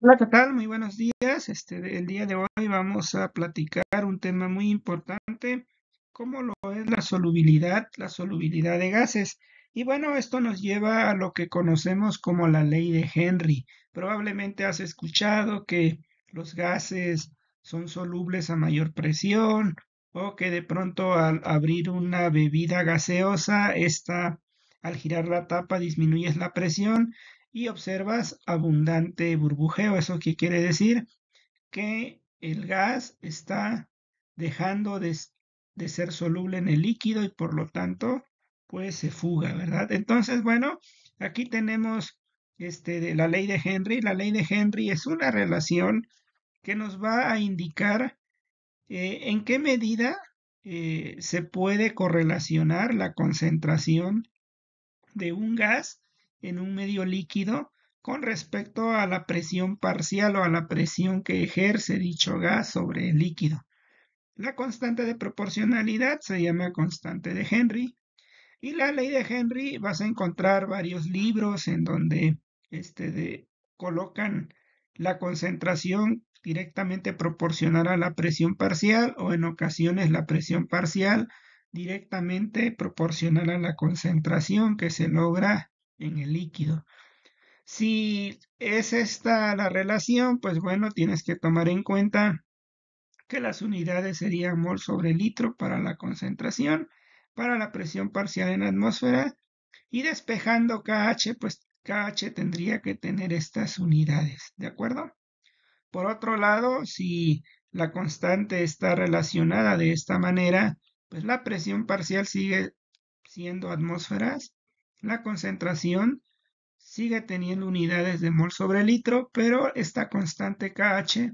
Hola, ¿qué tal? Muy buenos días. Este, el día de hoy vamos a platicar un tema muy importante, como lo es la solubilidad, la solubilidad de gases. Y bueno, esto nos lleva a lo que conocemos como la ley de Henry. Probablemente has escuchado que los gases son solubles a mayor presión o que de pronto al abrir una bebida gaseosa, esta al girar la tapa disminuyes la presión y observas abundante burbujeo. ¿Eso qué quiere decir? Que el gas está dejando de, ser soluble en el líquido y por lo tanto pues se fuga, ¿verdad? Entonces, bueno, aquí tenemos este, de la ley de Henry. La ley de Henry es una relación que nos va a indicar eh, en qué medida eh, se puede correlacionar la concentración de un gas en un medio líquido con respecto a la presión parcial o a la presión que ejerce dicho gas sobre el líquido. La constante de proporcionalidad se llama constante de Henry y la ley de Henry vas a encontrar varios libros en donde este de, colocan la concentración directamente proporcional a la presión parcial o en ocasiones la presión parcial directamente proporcional a la concentración que se logra en el líquido. Si es esta la relación, pues bueno, tienes que tomar en cuenta que las unidades serían mol sobre litro para la concentración, para la presión parcial en la atmósfera y despejando KH, pues KH tendría que tener estas unidades, ¿de acuerdo? Por otro lado, si la constante está relacionada de esta manera, pues la presión parcial sigue siendo atmósferas la concentración sigue teniendo unidades de mol sobre litro, pero esta constante KH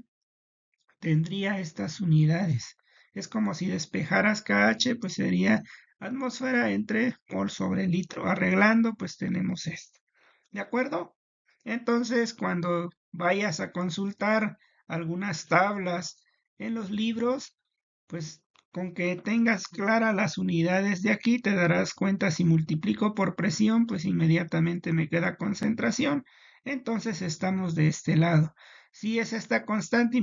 tendría estas unidades. Es como si despejaras KH, pues sería atmósfera entre mol sobre litro. Arreglando, pues tenemos esto. ¿De acuerdo? Entonces, cuando vayas a consultar algunas tablas en los libros, pues con que tengas claras las unidades de aquí, te darás cuenta si multiplico por presión, pues inmediatamente me queda concentración. Entonces estamos de este lado. Si es esta constante y,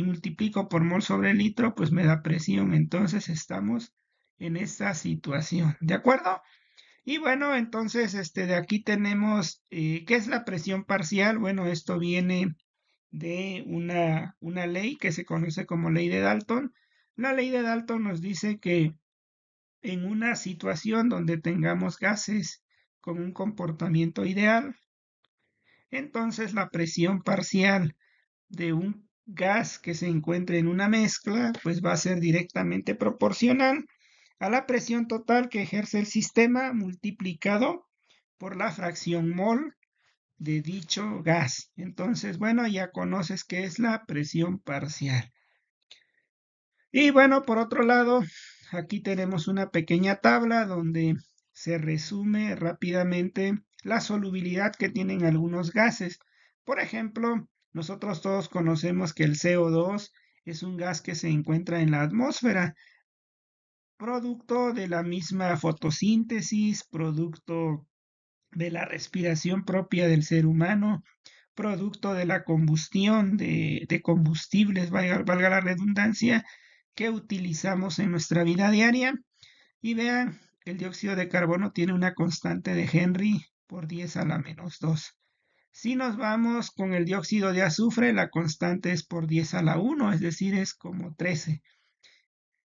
multiplico por mol sobre litro, pues me da presión. Entonces estamos en esta situación. ¿De acuerdo? Y bueno, entonces este, de aquí tenemos, eh, ¿qué es la presión parcial? Bueno, esto viene de una, una ley que se conoce como ley de Dalton la ley de Dalton nos dice que en una situación donde tengamos gases con un comportamiento ideal, entonces la presión parcial de un gas que se encuentre en una mezcla, pues va a ser directamente proporcional a la presión total que ejerce el sistema multiplicado por la fracción mol de dicho gas. Entonces, bueno, ya conoces qué es la presión parcial. Y bueno, por otro lado, aquí tenemos una pequeña tabla donde se resume rápidamente la solubilidad que tienen algunos gases. Por ejemplo, nosotros todos conocemos que el CO2 es un gas que se encuentra en la atmósfera, producto de la misma fotosíntesis, producto de la respiración propia del ser humano, producto de la combustión de, combustibles, valga la redundancia, que utilizamos en nuestra vida diaria. Y vean, el dióxido de carbono tiene una constante de Henry por 10 a la menos 2. Si nos vamos con el dióxido de azufre, la constante es por 10 a la 1, es decir, es como 13.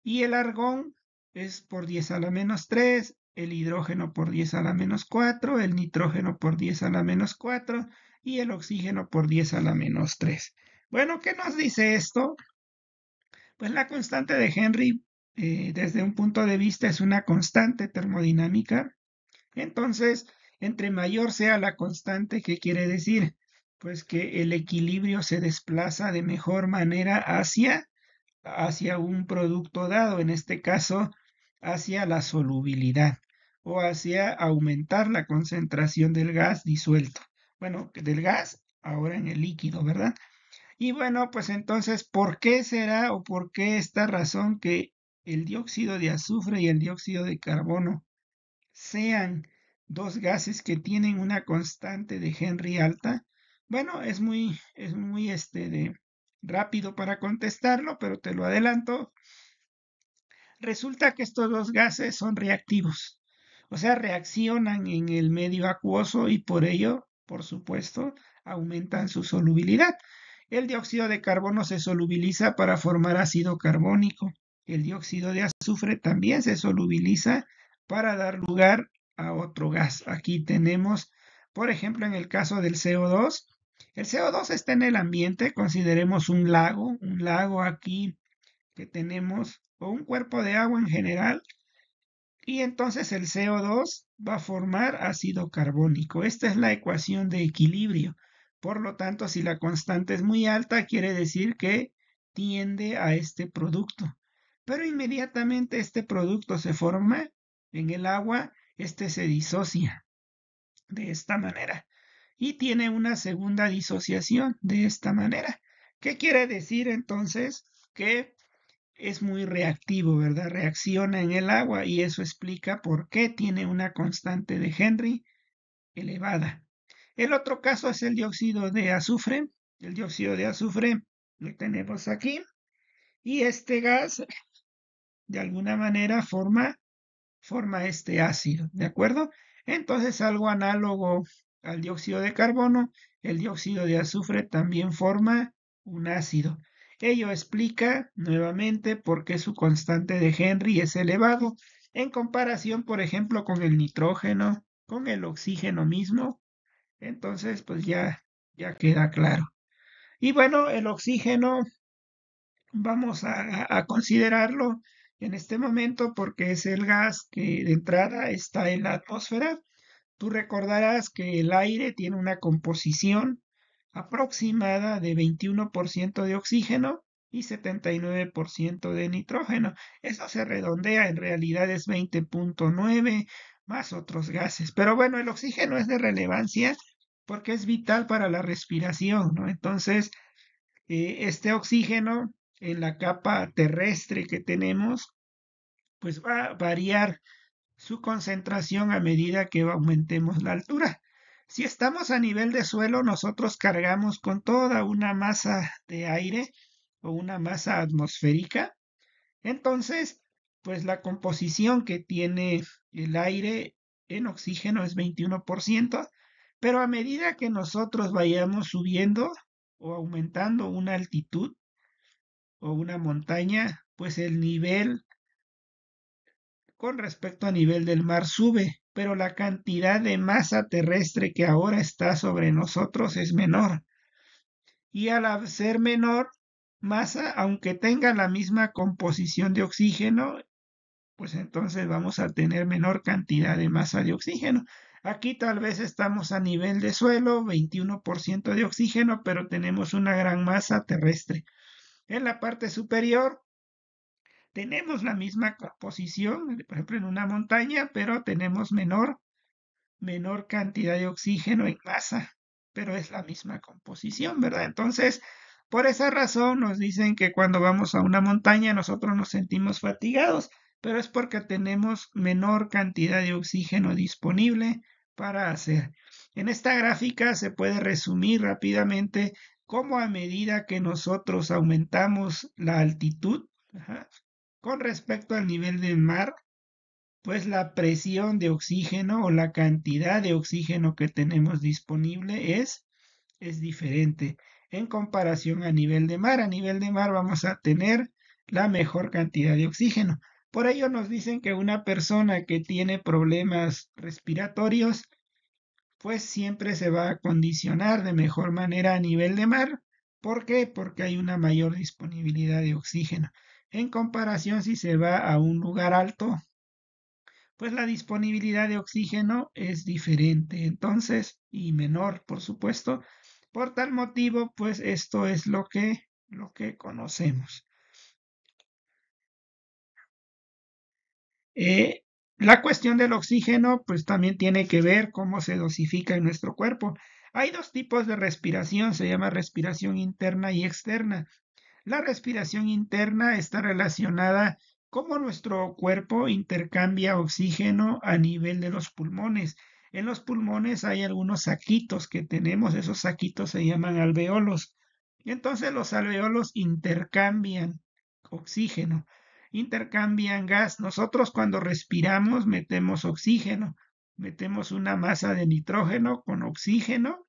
Y el argón es por 10 a la menos 3, el hidrógeno por 10 a la menos 4, el nitrógeno por 10 a la menos 4 y el oxígeno por 10 a la menos 3. Bueno, ¿qué nos dice esto? Pues la constante de Henry, eh, desde un punto de vista, es una constante termodinámica. Entonces, entre mayor sea la constante, ¿qué quiere decir? Pues que el equilibrio se desplaza de mejor manera hacia, hacia un producto dado, en este caso, hacia la solubilidad o hacia aumentar la concentración del gas disuelto. Bueno, del gas ahora en el líquido, ¿verdad? Y bueno, pues entonces, ¿por qué será o por qué esta razón que el dióxido de azufre y el dióxido de carbono sean dos gases que tienen una constante de Henry alta? Bueno, es muy, es muy este de rápido para contestarlo, pero te lo adelanto. Resulta que estos dos gases son reactivos, o sea, reaccionan en el medio acuoso y por ello, por supuesto, aumentan su solubilidad. El dióxido de carbono se solubiliza para formar ácido carbónico. El dióxido de azufre también se solubiliza para dar lugar a otro gas. Aquí tenemos, por ejemplo, en el caso del CO2, el CO2 está en el ambiente, consideremos un lago, un lago aquí que tenemos, o un cuerpo de agua en general, y entonces el CO2 va a formar ácido carbónico. Esta es la ecuación de equilibrio. Por lo tanto, si la constante es muy alta, quiere decir que tiende a este producto. Pero inmediatamente este producto se forma en el agua, este se disocia de esta manera y tiene una segunda disociación de esta manera. ¿Qué quiere decir entonces? Que es muy reactivo, ¿verdad? Reacciona en el agua y eso explica por qué tiene una constante de Henry elevada. El otro caso es el dióxido de azufre. El dióxido de azufre lo tenemos aquí. Y este gas, de alguna manera, forma, forma este ácido, ¿de acuerdo? Entonces, algo análogo al dióxido de carbono, el dióxido de azufre también forma un ácido. Ello explica nuevamente por qué su constante de Henry es elevado en comparación, por ejemplo, con el nitrógeno, con el oxígeno mismo entonces, pues ya, ya queda claro. Y bueno, el oxígeno vamos a, a, considerarlo en este momento porque es el gas que de entrada está en la atmósfera. Tú recordarás que el aire tiene una composición aproximada de 21% de oxígeno y 79% de nitrógeno. Eso se redondea, en realidad es 20.9 más otros gases. Pero bueno, el oxígeno es de relevancia porque es vital para la respiración, ¿no? Entonces, eh, este oxígeno en la capa terrestre que tenemos, pues va a variar su concentración a medida que aumentemos la altura. Si estamos a nivel de suelo, nosotros cargamos con toda una masa de aire o una masa atmosférica. Entonces, pues la composición que tiene el aire en oxígeno es 21%, pero a medida que nosotros vayamos subiendo o aumentando una altitud o una montaña, pues el nivel con respecto a nivel del mar sube, pero la cantidad de masa terrestre que ahora está sobre nosotros es menor. Y al ser menor, masa, aunque tenga la misma composición de oxígeno, pues entonces vamos a tener menor cantidad de masa de oxígeno. Aquí tal vez estamos a nivel de suelo, 21% de oxígeno, pero tenemos una gran masa terrestre. En la parte superior tenemos la misma composición, por ejemplo en una montaña, pero tenemos menor, menor cantidad de oxígeno en masa, pero es la misma composición, ¿verdad? Entonces, por esa razón nos dicen que cuando vamos a una montaña nosotros nos sentimos fatigados pero es porque tenemos menor cantidad de oxígeno disponible para hacer. En esta gráfica se puede resumir rápidamente cómo a medida que nosotros aumentamos la altitud con respecto al nivel del mar, pues la presión de oxígeno o la cantidad de oxígeno que tenemos disponible es, es diferente en comparación a nivel de mar. A nivel de mar vamos a tener la mejor cantidad de oxígeno. Por ello nos dicen que una persona que tiene problemas respiratorios, pues siempre se va a condicionar de mejor manera a nivel de mar. ¿Por qué? Porque hay una mayor disponibilidad de oxígeno. En comparación, si se va a un lugar alto, pues la disponibilidad de oxígeno es diferente entonces y menor, por supuesto. Por tal motivo, pues esto es lo que, lo que conocemos. Eh, la cuestión del oxígeno, pues también tiene que ver cómo se dosifica en nuestro cuerpo. Hay dos tipos de respiración, se llama respiración interna y externa. La respiración interna está relacionada cómo nuestro cuerpo intercambia oxígeno a nivel de los pulmones. En los pulmones hay algunos saquitos que tenemos, esos saquitos se llaman alveolos. Entonces los alveolos intercambian oxígeno intercambian gas. Nosotros cuando respiramos metemos oxígeno, metemos una masa de nitrógeno con oxígeno,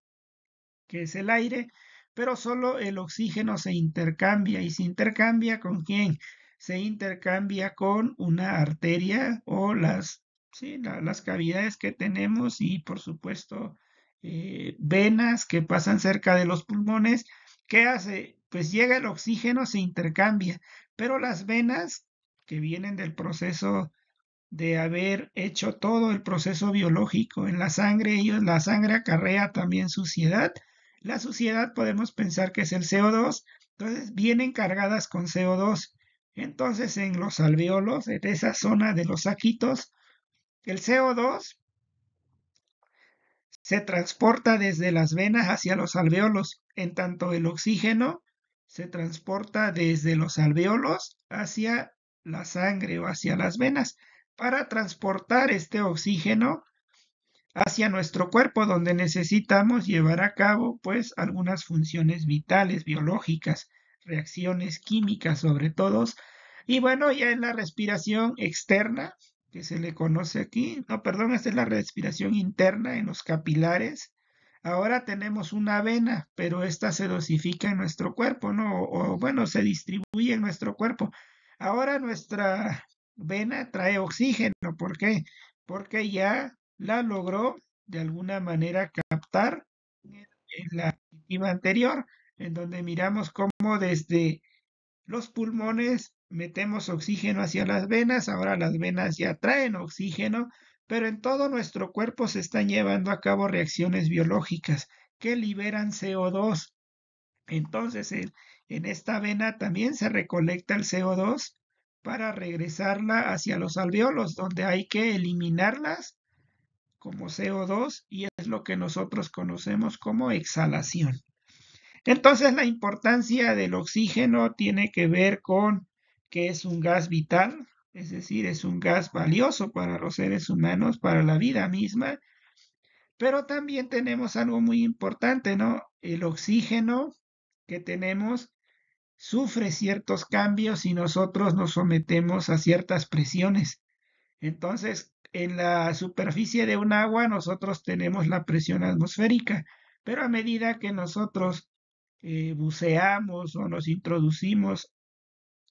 que es el aire, pero solo el oxígeno se intercambia. ¿Y se intercambia con quién? Se intercambia con una arteria o las, las cavidades que tenemos y por supuesto eh, venas que pasan cerca de los pulmones. ¿Qué hace? Pues llega el oxígeno, se intercambia, pero las venas que vienen del proceso de haber hecho todo el proceso biológico en la sangre, ellos, la sangre acarrea también suciedad. La suciedad podemos pensar que es el CO2, entonces vienen cargadas con CO2. Entonces en los alveolos, en esa zona de los saquitos, el CO2 se transporta desde las venas hacia los alveolos, en tanto el oxígeno se transporta desde los alveolos hacia la sangre o hacia las venas para transportar este oxígeno hacia nuestro cuerpo donde necesitamos llevar a cabo pues algunas funciones vitales, biológicas, reacciones químicas sobre todo. Y bueno, ya en la respiración externa, que se le conoce aquí, no, perdón, esta es la respiración interna en los capilares. Ahora tenemos una vena, pero esta se dosifica en nuestro cuerpo, ¿no? o bueno, se distribuye en nuestro cuerpo. Ahora nuestra vena trae oxígeno. ¿Por qué? Porque ya la logró de alguna manera captar en la anterior, en donde miramos cómo desde los pulmones metemos oxígeno hacia las venas, ahora las venas ya traen oxígeno, pero en todo nuestro cuerpo se están llevando a cabo reacciones biológicas que liberan CO2. Entonces, el, en esta vena también se recolecta el CO2 para regresarla hacia los alveolos, donde hay que eliminarlas como CO2 y es lo que nosotros conocemos como exhalación. Entonces la importancia del oxígeno tiene que ver con que es un gas vital, es decir, es un gas valioso para los seres humanos, para la vida misma, pero también tenemos algo muy importante, ¿no? El oxígeno que tenemos sufre ciertos cambios y nosotros nos sometemos a ciertas presiones. Entonces, en la superficie de un agua nosotros tenemos la presión atmosférica, pero a medida que nosotros eh, buceamos o nos introducimos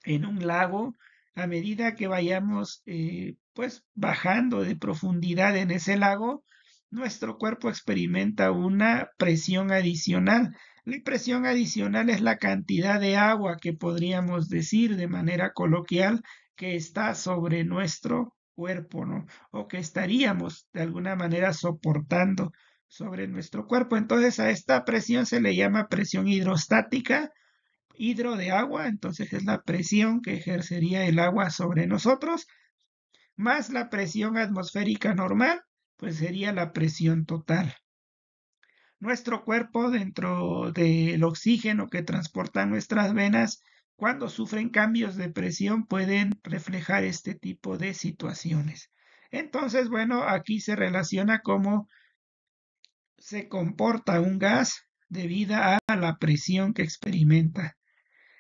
en un lago, a medida que vayamos eh, pues bajando de profundidad en ese lago, nuestro cuerpo experimenta una presión adicional la presión adicional es la cantidad de agua que podríamos decir de manera coloquial que está sobre nuestro cuerpo, ¿no? O que estaríamos de alguna manera soportando sobre nuestro cuerpo. Entonces a esta presión se le llama presión hidrostática, hidro de agua, entonces es la presión que ejercería el agua sobre nosotros, más la presión atmosférica normal, pues sería la presión total nuestro cuerpo dentro del oxígeno que transportan nuestras venas, cuando sufren cambios de presión, pueden reflejar este tipo de situaciones. Entonces, bueno, aquí se relaciona cómo se comporta un gas debido a la presión que experimenta.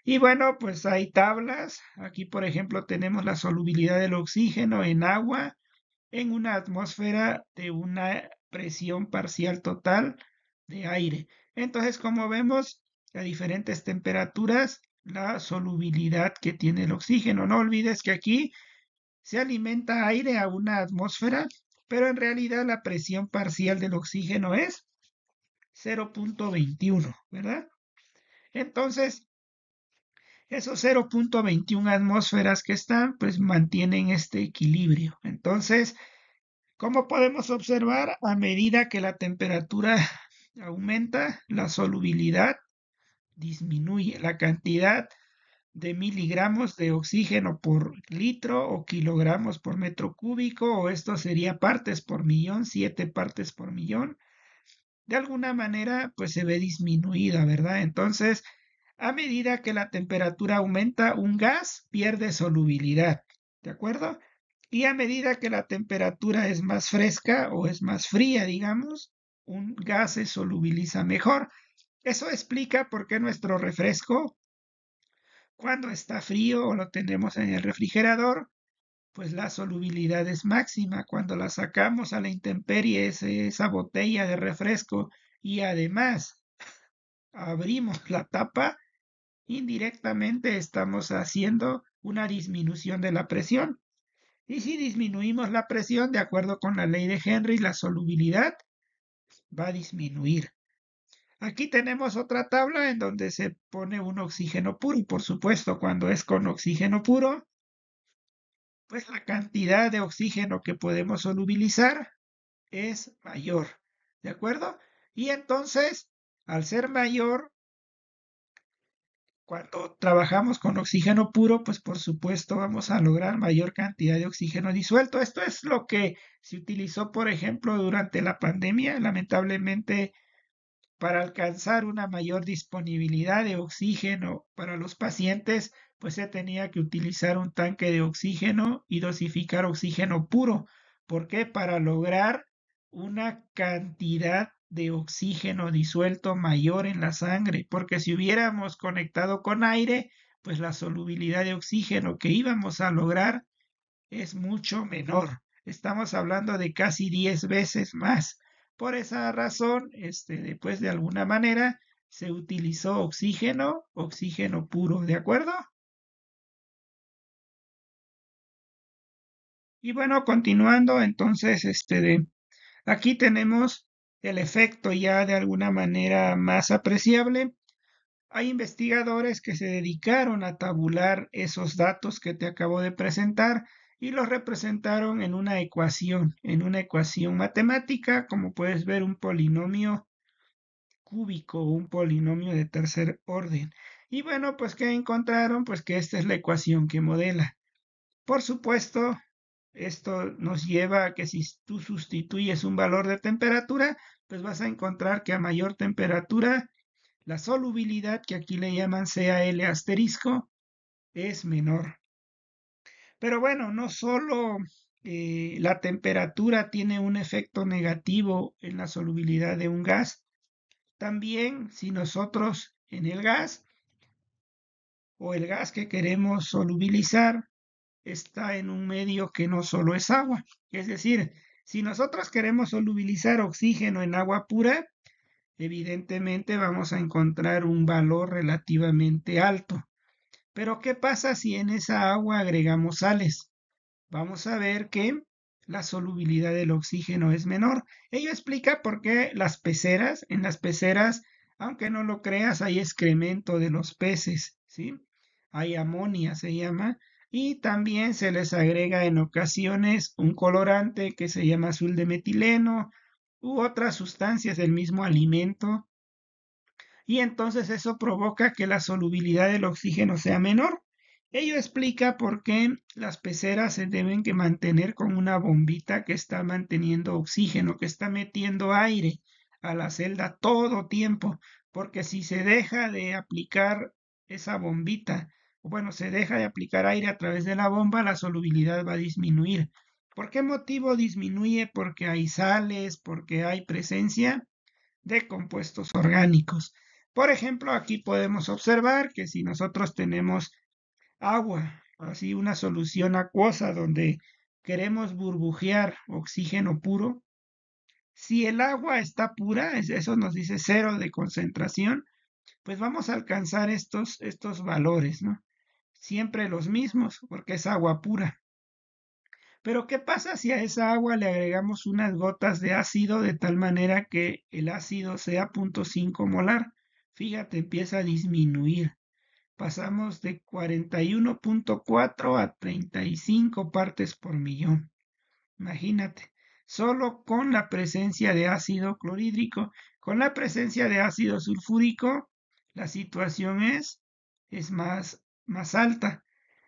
Y bueno, pues hay tablas. Aquí, por ejemplo, tenemos la solubilidad del oxígeno en agua en una atmósfera de una presión parcial total de aire. Entonces, como vemos, a diferentes temperaturas, la solubilidad que tiene el oxígeno. No olvides que aquí se alimenta aire a una atmósfera, pero en realidad la presión parcial del oxígeno es 0.21, ¿verdad? Entonces, esos 0.21 atmósferas que están, pues mantienen este equilibrio. Entonces, cómo podemos observar, a medida que la temperatura aumenta la solubilidad, disminuye la cantidad de miligramos de oxígeno por litro o kilogramos por metro cúbico, o esto sería partes por millón, siete partes por millón. De alguna manera, pues se ve disminuida, ¿verdad? Entonces, a medida que la temperatura aumenta, un gas pierde solubilidad, ¿de acuerdo? Y a medida que la temperatura es más fresca o es más fría, digamos, un gas se solubiliza mejor. Eso explica por qué nuestro refresco, cuando está frío o lo tenemos en el refrigerador, pues la solubilidad es máxima. Cuando la sacamos a la intemperie, esa botella de refresco y además abrimos la tapa, indirectamente estamos haciendo una disminución de la presión. Y si disminuimos la presión de acuerdo con la ley de Henry, la solubilidad, va a disminuir. Aquí tenemos otra tabla en donde se pone un oxígeno puro. Y por supuesto, cuando es con oxígeno puro, pues la cantidad de oxígeno que podemos solubilizar es mayor. ¿De acuerdo? Y entonces, al ser mayor, cuando trabajamos con oxígeno puro, pues por supuesto vamos a lograr mayor cantidad de oxígeno disuelto. Esto es lo que se utilizó, por ejemplo, durante la pandemia, lamentablemente, para alcanzar una mayor disponibilidad de oxígeno para los pacientes, pues se tenía que utilizar un tanque de oxígeno y dosificar oxígeno puro. ¿Por qué? Para lograr una cantidad de oxígeno disuelto mayor en la sangre, porque si hubiéramos conectado con aire, pues la solubilidad de oxígeno que íbamos a lograr es mucho menor. Estamos hablando de casi 10 veces más. Por esa razón, este, después de alguna manera, se utilizó oxígeno, oxígeno puro, ¿de acuerdo? Y bueno, continuando, entonces, este de, aquí tenemos el efecto ya de alguna manera más apreciable. Hay investigadores que se dedicaron a tabular esos datos que te acabo de presentar y los representaron en una ecuación, en una ecuación matemática, como puedes ver, un polinomio cúbico, un polinomio de tercer orden. Y bueno, pues ¿qué encontraron? Pues que esta es la ecuación que modela. Por supuesto, esto nos lleva a que si tú sustituyes un valor de temperatura, pues vas a encontrar que a mayor temperatura, la solubilidad, que aquí le llaman CAL asterisco, es menor. Pero bueno, no solo eh, la temperatura tiene un efecto negativo en la solubilidad de un gas, también si nosotros en el gas o el gas que queremos solubilizar está en un medio que no solo es agua. Es decir, si nosotros queremos solubilizar oxígeno en agua pura, evidentemente vamos a encontrar un valor relativamente alto. Pero ¿qué pasa si en esa agua agregamos sales? Vamos a ver que la solubilidad del oxígeno es menor. Ello explica por qué las peceras, en las peceras, aunque no lo creas, hay excremento de los peces, ¿sí? Hay amonia, se llama, y también se les agrega en ocasiones un colorante que se llama azul de metileno u otras sustancias del mismo alimento y entonces eso provoca que la solubilidad del oxígeno sea menor. Ello explica por qué las peceras se deben que mantener con una bombita que está manteniendo oxígeno, que está metiendo aire a la celda todo tiempo, porque si se deja de aplicar esa bombita bueno, se deja de aplicar aire a través de la bomba, la solubilidad va a disminuir. ¿Por qué motivo disminuye? Porque hay sales, porque hay presencia de compuestos orgánicos. Por ejemplo, aquí podemos observar que si nosotros tenemos agua, así una solución acuosa donde queremos burbujear oxígeno puro, si el agua está pura, eso nos dice cero de concentración, pues vamos a alcanzar estos, estos valores, ¿no? siempre los mismos, porque es agua pura. Pero ¿qué pasa si a esa agua le agregamos unas gotas de ácido de tal manera que el ácido sea 0.5 molar? Fíjate, empieza a disminuir. Pasamos de 41.4 a 35 partes por millón. Imagínate, solo con la presencia de ácido clorhídrico, con la presencia de ácido sulfúrico, la situación es, es más más alta.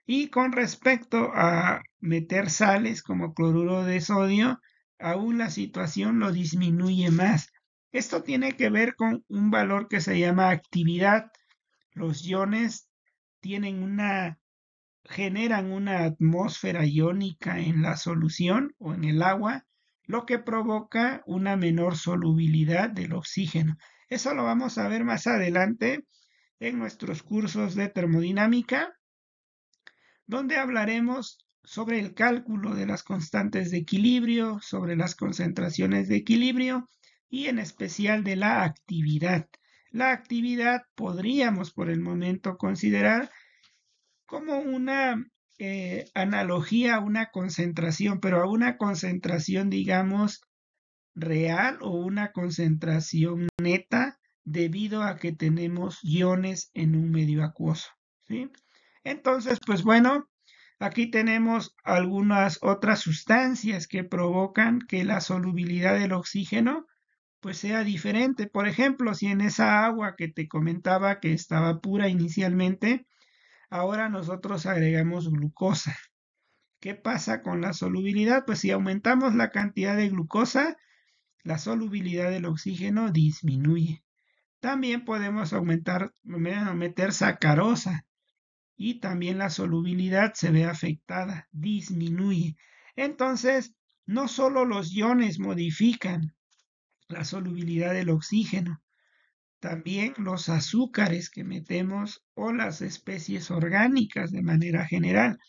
Y con respecto a meter sales como cloruro de sodio, aún la situación lo disminuye más. Esto tiene que ver con un valor que se llama actividad. Los iones tienen una generan una atmósfera iónica en la solución o en el agua, lo que provoca una menor solubilidad del oxígeno. Eso lo vamos a ver más adelante en nuestros cursos de termodinámica, donde hablaremos sobre el cálculo de las constantes de equilibrio, sobre las concentraciones de equilibrio y en especial de la actividad. La actividad podríamos por el momento considerar como una eh, analogía a una concentración, pero a una concentración, digamos, real o una concentración neta debido a que tenemos iones en un medio acuoso. ¿sí? Entonces, pues bueno, aquí tenemos algunas otras sustancias que provocan que la solubilidad del oxígeno pues sea diferente. Por ejemplo, si en esa agua que te comentaba que estaba pura inicialmente, ahora nosotros agregamos glucosa. ¿Qué pasa con la solubilidad? Pues si aumentamos la cantidad de glucosa, la solubilidad del oxígeno disminuye. También podemos aumentar, meter sacarosa y también la solubilidad se ve afectada, disminuye. Entonces, no solo los iones modifican la solubilidad del oxígeno, también los azúcares que metemos o las especies orgánicas de manera general.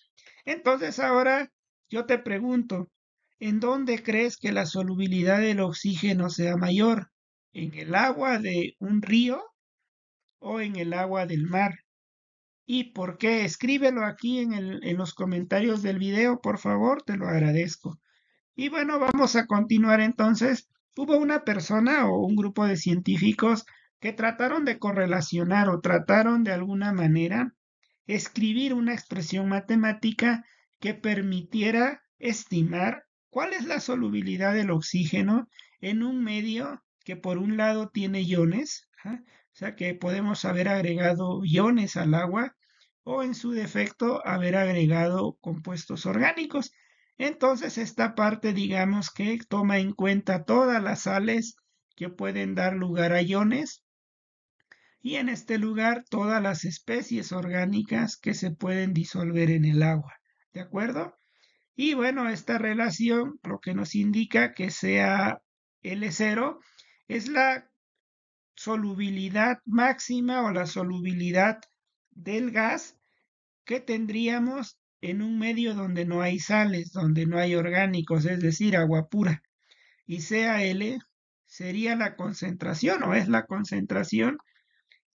Entonces ahora yo te pregunto, ¿en dónde crees que la solubilidad del oxígeno sea mayor? en el agua de un río o en el agua del mar. ¿Y por qué? Escríbelo aquí en, los comentarios del video, por favor, te lo agradezco. Y bueno, vamos a continuar entonces. Hubo una persona o un grupo de científicos que trataron de correlacionar o trataron de alguna manera escribir una expresión matemática que permitiera estimar cuál es la solubilidad del oxígeno en un medio que por un lado tiene iones, o sea que podemos haber agregado iones al agua o en su defecto haber agregado compuestos orgánicos. Entonces esta parte digamos que toma en cuenta todas las sales que pueden dar lugar a iones y en este lugar todas las especies orgánicas que se pueden disolver en el agua. ¿De acuerdo? Y bueno, esta relación lo que nos indica que sea L0 es la solubilidad máxima o la solubilidad del gas que tendríamos en un medio donde no hay sales, donde no hay orgánicos, es decir, agua pura. Y CAL sería la concentración o es la concentración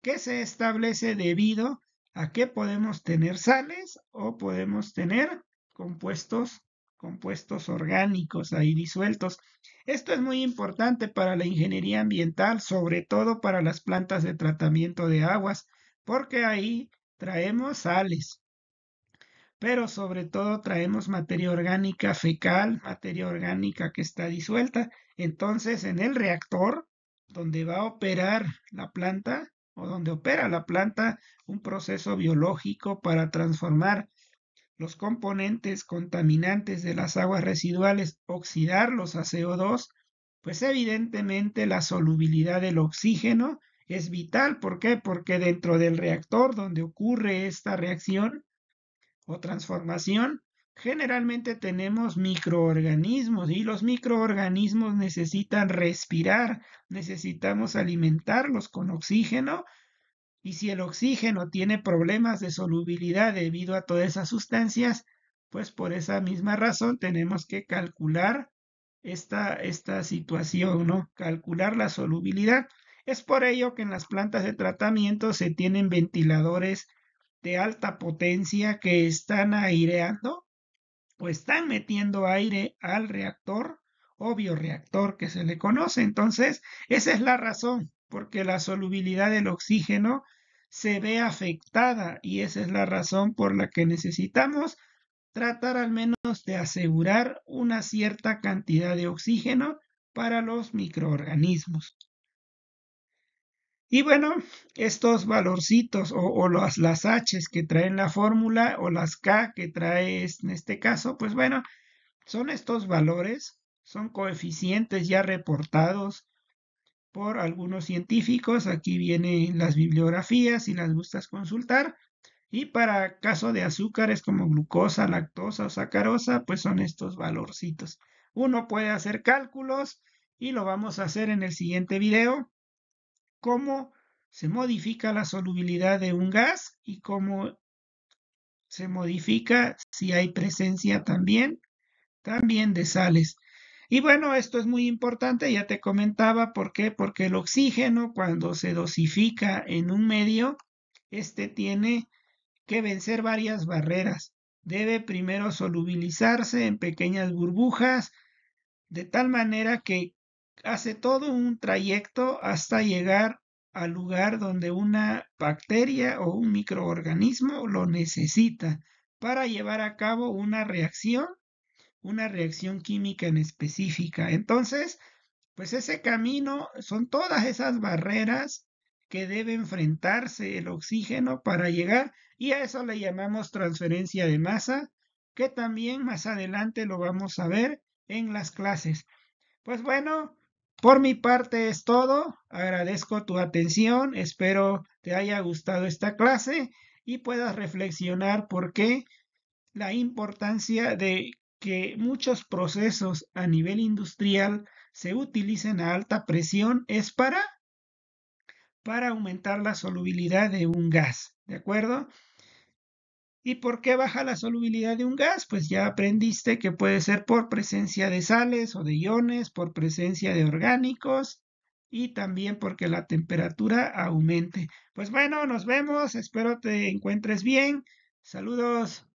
que se establece debido a que podemos tener sales o podemos tener compuestos compuestos orgánicos ahí disueltos. Esto es muy importante para la ingeniería ambiental, sobre todo para las plantas de tratamiento de aguas, porque ahí traemos sales, pero sobre todo traemos materia orgánica fecal, materia orgánica que está disuelta. Entonces, en el reactor, donde va a operar la planta o donde opera la planta, un proceso biológico para transformar los componentes contaminantes de las aguas residuales, oxidarlos a CO2, pues evidentemente la solubilidad del oxígeno es vital. ¿Por qué? Porque dentro del reactor donde ocurre esta reacción o transformación, generalmente tenemos microorganismos y los microorganismos necesitan respirar, necesitamos alimentarlos con oxígeno y si el oxígeno tiene problemas de solubilidad debido a todas esas sustancias, pues por esa misma razón tenemos que calcular esta, esta situación, ¿no? Calcular la solubilidad. Es por ello que en las plantas de tratamiento se tienen ventiladores de alta potencia que están aireando o están metiendo aire al reactor o bioreactor que se le conoce. Entonces, esa es la razón porque la solubilidad del oxígeno se ve afectada y esa es la razón por la que necesitamos tratar al menos de asegurar una cierta cantidad de oxígeno para los microorganismos. Y bueno, estos valorcitos o, las H que traen la fórmula o las K que trae en este caso, pues bueno, son estos valores, son coeficientes ya reportados por algunos científicos. Aquí vienen las bibliografías si las gustas consultar. Y para caso de azúcares como glucosa, lactosa o sacarosa, pues son estos valorcitos. Uno puede hacer cálculos y lo vamos a hacer en el siguiente video. Cómo se modifica la solubilidad de un gas y cómo se modifica si hay presencia también, también de sales. Y bueno, esto es muy importante, ya te comentaba por qué, porque el oxígeno cuando se dosifica en un medio, este tiene que vencer varias barreras. Debe primero solubilizarse en pequeñas burbujas, de tal manera que hace todo un trayecto hasta llegar al lugar donde una bacteria o un microorganismo lo necesita para llevar a cabo una reacción una reacción química en específica. Entonces, pues ese camino son todas esas barreras que debe enfrentarse el oxígeno para llegar y a eso le llamamos transferencia de masa, que también más adelante lo vamos a ver en las clases. Pues bueno, por mi parte es todo. Agradezco tu atención, espero te haya gustado esta clase y puedas reflexionar por qué la importancia de que muchos procesos a nivel industrial se utilicen a alta presión es para, para aumentar la solubilidad de un gas, ¿de acuerdo? ¿Y por qué baja la solubilidad de un gas? Pues ya aprendiste que puede ser por presencia de sales o de iones, por presencia de orgánicos y también porque la temperatura aumente. Pues bueno, nos vemos, espero te encuentres bien. Saludos.